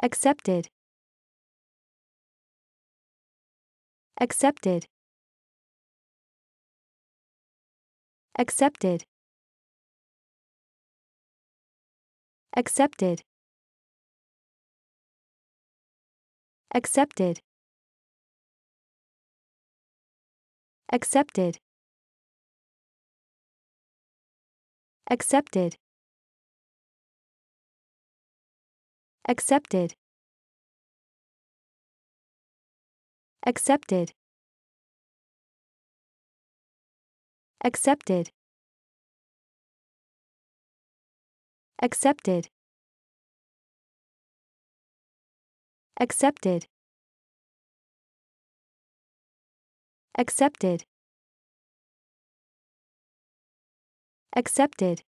Accepted. Accepted. Accepted. Accepted. Accepted. Accepted. Accepted. Accepted. Accepted. Accepted. Accepted. Accepted. Accepted. Accepted.